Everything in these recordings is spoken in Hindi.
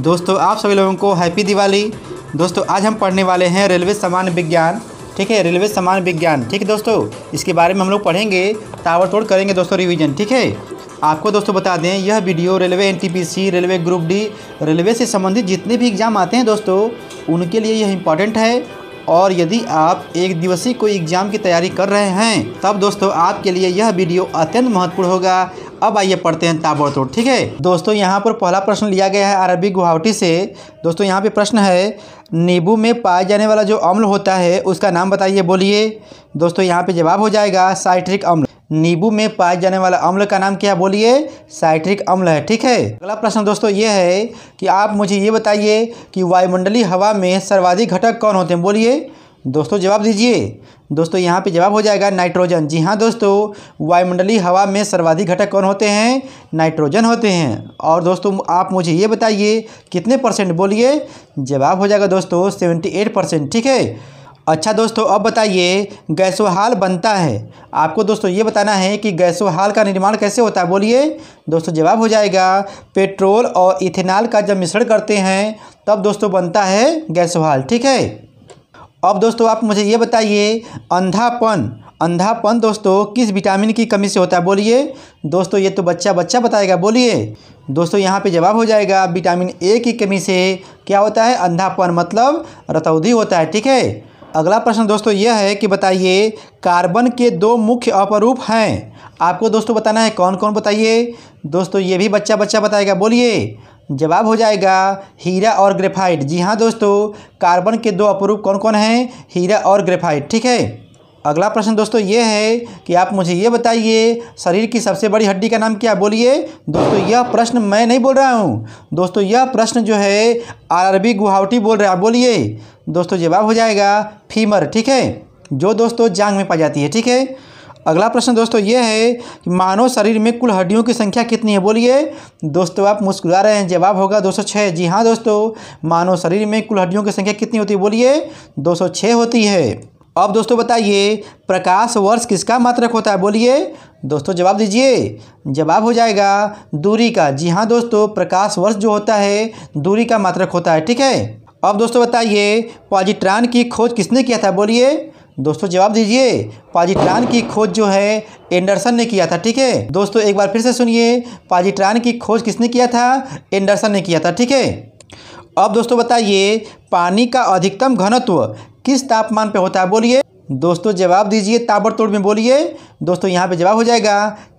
दोस्तों आप सभी लोगों को हैप्पी दिवाली दोस्तों आज हम पढ़ने वाले हैं रेलवे सामान्य विज्ञान ठीक है रेलवे सामान्य विज्ञान ठीक है दोस्तों इसके बारे में हम लोग पढ़ेंगे ताबड़ तोड़ करेंगे दोस्तों रिवीजन ठीक है आपको दोस्तों बता दें यह video railway NTPC railway group D railway से संबंधित जितने भी एग्ज़ाम आते हैं दोस्तों उनके लिए यह इम्पॉर्टेंट है और यदि आप एक दिवसीय कोई एग्ज़ाम की तैयारी कर रहे हैं तब दोस्तों आपके लिए यह वीडियो अत्यंत महत्वपूर्ण होगा अब आइए पढ़ते हैं ताबड़तोड़ ठीक है दोस्तों यहाँ पर पहला प्रश्न लिया गया है अरबी गुवाहाटी से दोस्तों यहाँ पे प्रश्न है नींबू में पाया जाने वाला जो अम्ल होता है उसका नाम बताइए बोलिए दोस्तों यहाँ पे जवाब हो जाएगा साइट्रिक अम्ल नींबू में पाए जाने वाला अम्ल का नाम क्या बोलिए साइट्रिक अम्ल है ठीक है अगला प्रश्न दोस्तों ये है कि आप मुझे ये बताइए कि वायुमंडलीय हवा में सर्वाधिक घटक कौन होते हैं बोलिए दोस्तों जवाब दीजिए दोस्तों यहाँ पे जवाब हो जाएगा नाइट्रोजन जी हाँ दोस्तों वायुमंडलीय हवा में सर्वाधिक घटक कौन होते हैं नाइट्रोजन होते हैं और दोस्तों आप मुझे ये बताइए कितने परसेंट बोलिए जवाब हो जाएगा दोस्तों सेवेंटी एट परसेंट ठीक है अच्छा दोस्तों अब बताइए गैसोहाल बनता है आपको दोस्तों ये बताना है कि गैसोहाल का निर्माण कैसे होता है बोलिए दोस्तों जवाब हो जाएगा पेट्रोल और इथेनॉल का जब मिश्रण करते हैं तब दोस्तों बनता है गैसोहाल ठीक है अब दोस्तों आप मुझे ये बताइए अंधापन अंधापन दोस्तों किस विटामिन की कमी से होता है बोलिए दोस्तों ये तो बच्चा बच्चा बताएगा बोलिए दोस्तों यहाँ पे जवाब हो जाएगा विटामिन ए की कमी से क्या होता है अंधापन मतलब रतौधी होता है ठीक है अगला प्रश्न दोस्तों यह है कि बताइए कार्बन के दो मुख्य अपरूप हैं आपको दोस्तों बताना है कौन कौन बताइए दोस्तों ये भी बच्चा बच्चा बताएगा बोलिए जवाब हो जाएगा हीरा और ग्रेफाइट जी हाँ दोस्तों कार्बन के दो अपरूप कौन कौन हैं हीरा और ग्रेफाइट ठीक है अगला प्रश्न दोस्तों ये है कि आप मुझे ये बताइए शरीर की सबसे बड़ी हड्डी का नाम क्या बोलिए दोस्तों यह प्रश्न मैं नहीं बोल रहा हूँ दोस्तों यह प्रश्न जो है आरबी गुहावटी बोल रहा है बोलिए दोस्तों जवाब हो जाएगा फीमर ठीक है जो दोस्तों जांग में पाई जाती है ठीक है अगला प्रश्न दोस्तों ये है कि मानव शरीर में कुल हड्डियों की संख्या कितनी है बोलिए दोस्तों आप मुस्कुरा रहे हैं जवाब होगा 206 जी हाँ दोस्तों मानव शरीर में कुल हड्डियों की संख्या कितनी होती है बोलिए 206 होती है अब दोस्तों बताइए प्रकाश वर्ष किसका मात्रक होता है बोलिए दोस्तों जवाब दीजिए जवाब हो जाएगा दूरी का जी हाँ दोस्तों प्रकाश वर्ष जो होता है दूरी का मात्रक होता है ठीक है अब दोस्तों बताइए पॉजिट्रॉन की खोज किसने किया था बोलिए दोस्तों जवाब दीजिए पाजिट्रान की खोज जो है एंडरसन ने किया था ठीक है दोस्तों एक बार फिर से सुनिए पाजिट्रान की खोज किसने किया था एंडरसन ने किया था ठीक है अब दोस्तों बताइए पानी का अधिकतम घनत्व किस तापमान पे होता है बोलिए दोस्तों जवाब दीजिए ताबड़तोड़ में बोलिए दोस्तों यहाँ पे जवाब हो जाएगा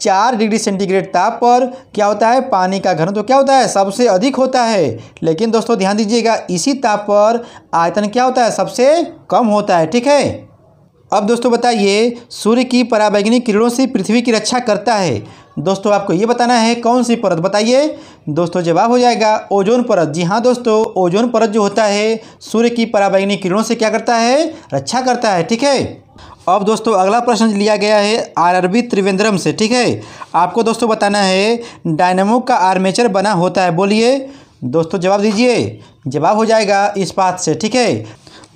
चार डिग्री सेंटीग्रेड ताप पर क्या होता है पानी का घनत्व क्या होता है सबसे अधिक होता है लेकिन दोस्तों ध्यान दीजिएगा इसी ताप पर आयतन क्या होता है सबसे कम होता है ठीक है अब दोस्तों बताइए सूर्य की पराबैंगनी किरणों से पृथ्वी की रक्षा करता है दोस्तों आपको ये बताना है कौन सी परत बताइए दोस्तों जवाब हो जाएगा ओजोन परत जी हाँ दोस्तों ओजोन परत जो होता है सूर्य की पराबैंगनी किरणों से क्या करता है रक्षा करता है ठीक है अब दोस्तों अगला प्रश्न लिया गया है आरआरबी त्रिवेंद्रम से ठीक है आपको दोस्तों बताना है डायनेमो का आर्मेचर बना होता है बोलिए दोस्तों जवाब दीजिए जवाब हो जाएगा इस बात से ठीक है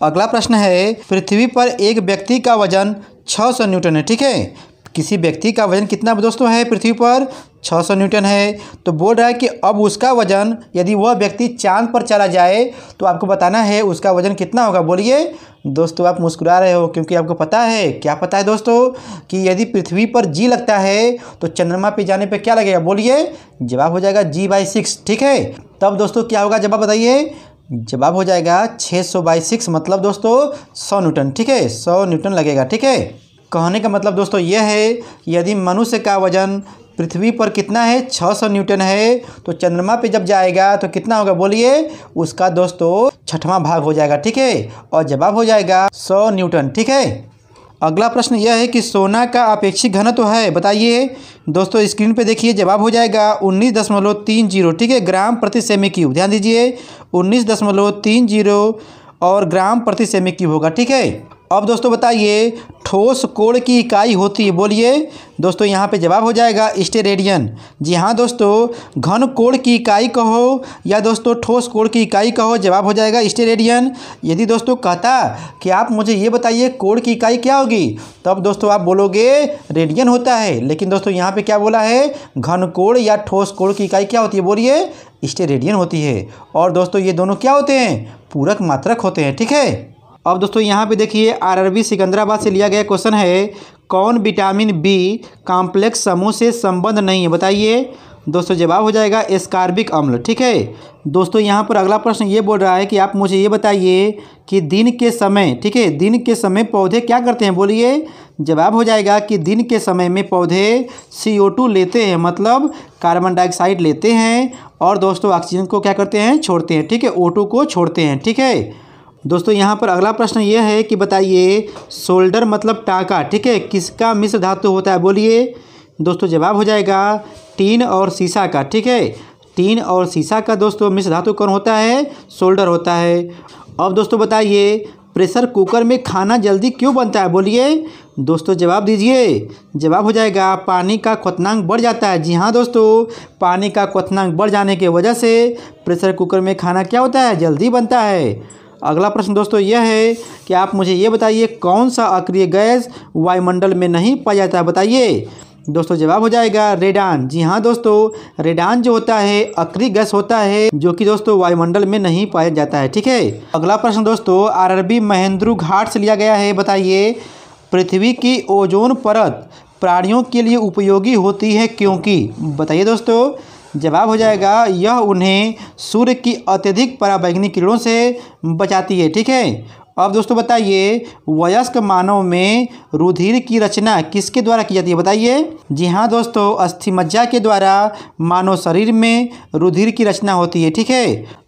अगला प्रश्न है पृथ्वी पर एक व्यक्ति का वजन 600 न्यूटन है ठीक है किसी व्यक्ति का वजन कितना दोस्तों है पृथ्वी पर 600 न्यूटन है तो बोल रहा है कि अब उसका वजन यदि वह व्यक्ति चांद पर चला जाए तो आपको बताना है उसका वजन कितना होगा बोलिए दोस्तों आप मुस्कुरा रहे हो क्योंकि आपको पता है क्या पता है दोस्तों कि यदि पृथ्वी पर जी लगता है तो चंद्रमा पे जाने पे क्या लगेगा बोलिए जवाब हो जाएगा जी बाई सिक्स ठीक है तब दोस्तों क्या होगा जवाब बताइए जवाब हो जाएगा छः सौ बाई सिक्स मतलब दोस्तों सौ न्यूटन ठीक है सौ न्यूटन लगेगा ठीक है कहने का मतलब दोस्तों यह है यदि मनुष्य का वजन पृथ्वी पर कितना है छः सौ न्यूटन है तो चंद्रमा पे जब जाएगा तो कितना होगा बोलिए उसका दोस्तों छठवां भाग हो जाएगा ठीक है और जवाब हो जाएगा सौ न्यूटन ठीक है अगला प्रश्न यह है कि सोना का अपेक्षित घनत्व है बताइए दोस्तों स्क्रीन पे देखिए जवाब हो जाएगा उन्नीस दशमलव तीन जीरो ठीक है ग्राम प्रति सेमी क्यूब ध्यान दीजिए उन्नीस दशमलव तीन जीरो और ग्राम प्रति सेमी क्यूब होगा ठीक है अब दोस्तों बताइए ठोस कोण की इकाई होती है बोलिए दोस्तों यहाँ पे जवाब हो जाएगा स्टेरेडियन जी हाँ दोस्तों घन कोण की इकाई कहो या दोस्तों ठोस कोण की इकाई कहो जवाब हो जाएगा स्टेरेडियन यदि दोस्तों कहता कि आप मुझे ये बताइए कोण की इकाई क्या होगी तब दोस्तों आप बोलोगे रेडियन होता है लेकिन दोस्तों यहाँ पर क्या बोला है घन कोण या ठोस कोण की इकाई क्या होती है बोलिए स्टेरेडियन होती है और दोस्तों ये दोनों क्या होते हैं पूरक मात्रक होते हैं ठीक है अब दोस्तों यहाँ पे देखिए आरआरबी सिकंदराबाद से लिया गया क्वेश्चन है कौन विटामिन बी कॉम्प्लेक्स समूह से संबंध नहीं है बताइए दोस्तों जवाब हो जाएगा स्कार्बिक अम्ल ठीक है दोस्तों यहाँ पर अगला प्रश्न ये बोल रहा है कि आप मुझे ये बताइए कि दिन के समय ठीक है दिन के समय पौधे क्या करते हैं बोलिए जवाब हो जाएगा कि दिन के समय में पौधे सी ओ टू लेते हैं मतलब कार्बन डाइऑक्साइड लेते हैं और दोस्तों ऑक्सीजन को क्या करते हैं छोड़ते हैं ठीक है ओ टू को छोड़ते हैं ठीक है दोस्तों यहाँ पर अगला प्रश्न ये है कि बताइए शोल्डर मतलब टाका ठीक है किसका मिश्र धातु होता है बोलिए दोस्तों जवाब हो जाएगा टीन और शीशा का ठीक है टीन और शीशा का दोस्तों मिश्र धातु कौन होता है शोल्डर होता है अब दोस्तों बताइए प्रेशर कुकर में खाना जल्दी क्यों बनता है बोलिए दोस्तों जवाब दीजिए जवाब हो जाएगा पानी का क्वनांक बढ़ जाता है जी हाँ दोस्तों पानी का क्वनांक बढ़ जाने की वजह से प्रेशर कुकर में खाना क्या होता है जल्दी बनता है अगला प्रश्न दोस्तों यह है कि आप मुझे ये बताइए कौन सा अक्रिय गैस वायुमंडल में नहीं पाया जाता है बताइए दोस्तों जवाब हो जाएगा रेडान जी हाँ दोस्तों रेडान जो होता है अक्रिय गैस होता है जो कि दोस्तों वायुमंडल में नहीं पाया जाता है ठीक है अगला प्रश्न दोस्तों आरआरबी महेंद्रू घाट से लिया गया है बताइए पृथ्वी की ओजोन परत प्राणियों के लिए उपयोगी होती है क्योंकि बताइए दोस्तों जवाब हो जाएगा यह उन्हें सूर्य की अत्यधिक पराबैंगनी किरणों से बचाती है ठीक है अब दोस्तों बताइए वयस्क मानव में रुधिर की रचना किसके द्वारा की जाती है बताइए जी हाँ दोस्तों अस्थिमज्जा के द्वारा मानव शरीर में रुधिर की रचना होती है ठीक है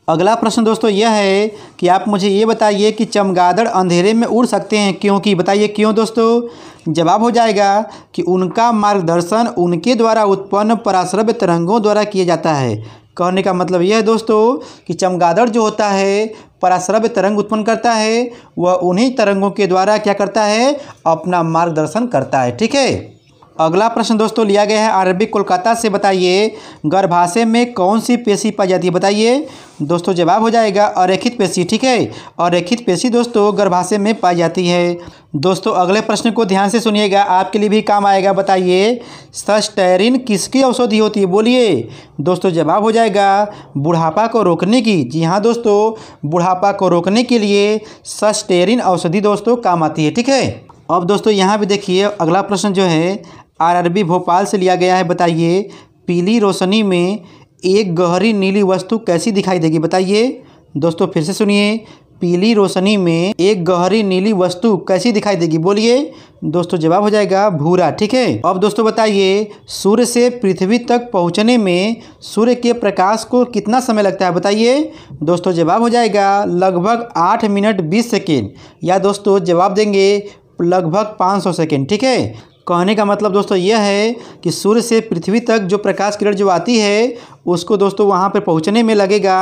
अगला प्रश्न दोस्तों यह है कि आप मुझे ये बताइए कि चमगादड़ अंधेरे में उड़ सकते हैं क्योंकि बताइए क्यों दोस्तों जवाब हो जाएगा कि उनका मार्गदर्शन उनके द्वारा उत्पन्न पराश्रव्य तरंगों द्वारा किया जाता है कहने का मतलब यह है दोस्तों कि चमगादड़ जो होता है पराश्रव्य तरंग उत्पन्न करता है वह उन्हीं तरंगों के द्वारा क्या करता है अपना मार्गदर्शन करता है ठीक है अगला प्रश्न दोस्तों लिया गया है अरबिक कोलकाता से बताइए गर्भाशय में कौन सी पेशी पाई जाती है बताइए दोस्तों जवाब हो जाएगा अरेखित पेशी ठीक है अरेखित पेशी दोस्तों गर्भाशय में पाई जाती है दोस्तों अगले प्रश्न को ध्यान से सुनिएगा आपके लिए भी काम आएगा बताइए सस्टेरिन किसकी औषधि होती है बोलिए दोस्तों जवाब हो जाएगा बुढ़ापा को रोकने की जी हाँ दोस्तों बुढ़ापा को रोकने के लिए सस्टेरिन औषधि दोस्तों काम आती है ठीक है अब दोस्तों यहाँ भी देखिए अगला प्रश्न जो है आरआरबी भोपाल से लिया गया है बताइए पीली रोशनी में एक गहरी नीली वस्तु कैसी दिखाई देगी बताइए दोस्तों फिर से सुनिए पीली रोशनी में एक गहरी नीली वस्तु कैसी दिखाई देगी बोलिए दोस्तों जवाब हो जाएगा भूरा ठीक है अब दोस्तों बताइए सूर्य से पृथ्वी तक पहुंचने में सूर्य के प्रकाश को कितना समय लगता है बताइए दोस्तों जवाब हो जाएगा लगभग आठ मिनट बीस सेकेंड या दोस्तों जवाब देंगे लगभग सौ सेकेंड ठीक है कहने का मतलब दोस्तों यह है कि सूर्य से पृथ्वी तक जो प्रकाश किरण जो आती है उसको दोस्तों वहाँ पर पहुँचने में लगेगा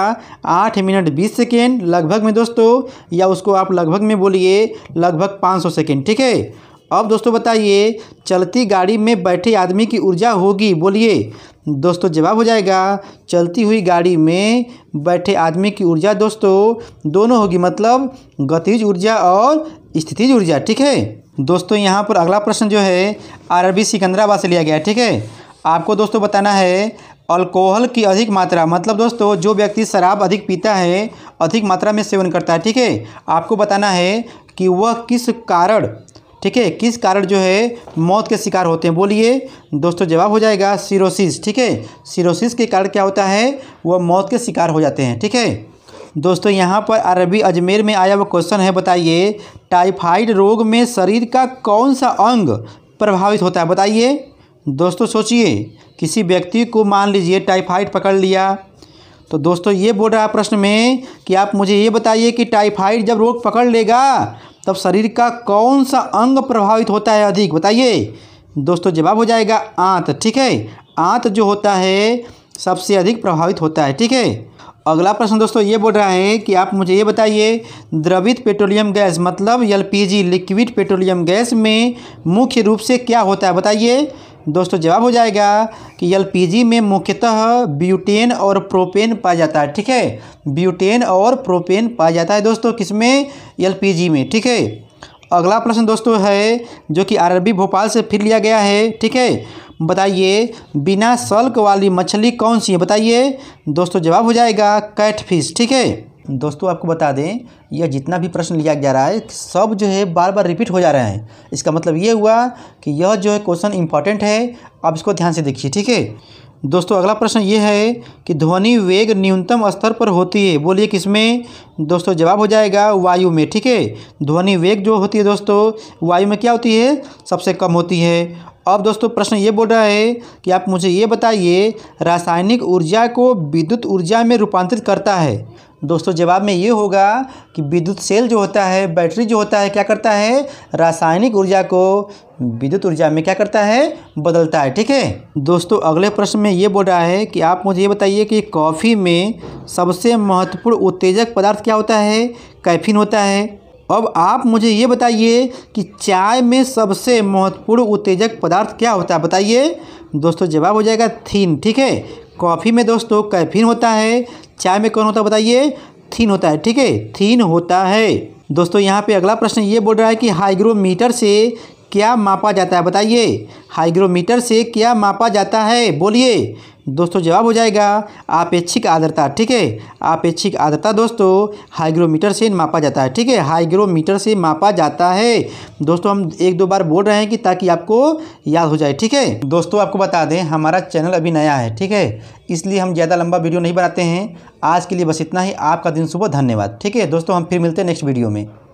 आठ मिनट बीस सेकेंड लगभग में दोस्तों या उसको आप लगभग में बोलिए लगभग पाँच सौ सेकेंड ठीक है अब दोस्तों बताइए चलती गाड़ी में बैठे आदमी की ऊर्जा होगी बोलिए दोस्तों जवाब हो जाएगा चलती हुई गाड़ी में बैठे आदमी की ऊर्जा दोस्तों दोनों होगी मतलब गतिज ऊर्जा और स्थितिज ऊर्जा ठीक है दोस्तों यहाँ पर अगला प्रश्न जो है अरबी सिकंदराबाद से लिया गया है ठीक है आपको दोस्तों बताना है अल्कोहल की अधिक मात्रा मतलब दोस्तों जो व्यक्ति शराब अधिक पीता है अधिक मात्रा में सेवन करता है ठीक है आपको बताना है कि वह किस कारण ठीक है किस कारण जो है मौत के शिकार होते हैं बोलिए दोस्तों जवाब हो जाएगा सिरोसिस ठीक है सिरोसिस के कारण क्या होता है वह मौत के शिकार हो जाते हैं ठीक है दोस्तों यहाँ पर अरबी अजमेर में आया हुआ क्वेश्चन है बताइए टाइफाइड रोग में शरीर का कौन सा अंग प्रभावित होता है बताइए दोस्तों सोचिए किसी व्यक्ति को मान लीजिए टाइफाइड पकड़ लिया तो दोस्तों ये बोल रहा है प्रश्न में कि आप मुझे ये बताइए कि टाइफाइड जब रोग पकड़ लेगा तब शरीर का कौन सा अंग प्रभावित होता है अधिक बताइए दोस्तों जवाब हो जाएगा आँत ठीक है आँत जो होता है सबसे अधिक प्रभावित होता है ठीक है अगला प्रश्न दोस्तों ये बोल रहा है कि आप मुझे ये बताइए द्रवित पेट्रोलियम गैस मतलब एलपीजी लिक्विड पेट्रोलियम गैस में मुख्य रूप से क्या होता है बताइए दोस्तों जवाब हो जाएगा कि एलपीजी में मुख्यतः ब्यूटेन और प्रोपेन पाया जाता है ठीक है ब्यूटेन और प्रोपेन पाया जाता है दोस्तों किसमें एल में ठीक है अगला प्रश्न दोस्तों है जो कि आरबी भोपाल से फिर लिया गया है ठीक है बताइए बिना शल्क वाली मछली कौन सी है बताइए दोस्तों जवाब हो जाएगा कैटफिश ठीक है दोस्तों आपको बता दें यह जितना भी प्रश्न लिया जा रहा है सब जो है बार बार रिपीट हो जा रहे हैं इसका मतलब ये हुआ कि यह जो है क्वेश्चन इंपॉर्टेंट है आप इसको ध्यान से देखिए ठीक है दोस्तों अगला प्रश्न ये है कि ध्वनि वेग न्यूनतम स्तर पर होती है बोलिए किसमें दोस्तों जवाब हो जाएगा वायु में ठीक है ध्वनि वेग जो होती है दोस्तों वायु में क्या होती है सबसे कम होती है अब दोस्तों प्रश्न ये बोल रहा है कि आप मुझे ये बताइए रासायनिक ऊर्जा को विद्युत ऊर्जा में रूपांतरित करता है दोस्तों जवाब में ये होगा कि विद्युत सेल जो होता है बैटरी जो होता है क्या करता है रासायनिक ऊर्जा को विद्युत ऊर्जा में क्या करता है बदलता है ठीक है दोस्तों अगले प्रश्न में ये बोल रहा है कि आप मुझे ये बताइए कि कॉफ़ी में सबसे महत्वपूर्ण उत्तेजक पदार्थ क्या होता है कैफिन होता है अब आप मुझे ये बताइए कि चाय में सबसे महत्वपूर्ण उत्तेजक पदार्थ क्या होता है बताइए दोस्तों जवाब हो जाएगा थीन ठीक है कॉफ़ी में दोस्तों कैफीन होता है चाय में कौन होता है बताइए थीन होता है ठीक है थीन होता है दोस्तों यहाँ पे अगला प्रश्न ये बोल रहा है कि हाइग्रोमीटर से क्या मापा जाता है बताइए हाइग्रोमीटर से क्या मापा जाता है बोलिए दोस्तों जवाब हो जाएगा आपेक्षिक आर्द्रता ठीक है आपेक्षिक आर्द्रता दोस्तों हाइग्रोमीटर से मापा जाता है ठीक है हाइग्रोमीटर से मापा जाता है दोस्तों हम एक दो बार बोल रहे हैं कि ताकि आपको याद हो जाए ठीक है दोस्तों आपको बता दें हमारा चैनल अभी नया है ठीक है इसलिए हम ज़्यादा लंबा वीडियो नहीं बनाते हैं आज के लिए बस इतना ही आपका दिन सुबह धन्यवाद ठीक है दोस्तों हम फिर मिलते हैं नेक्स्ट वीडियो में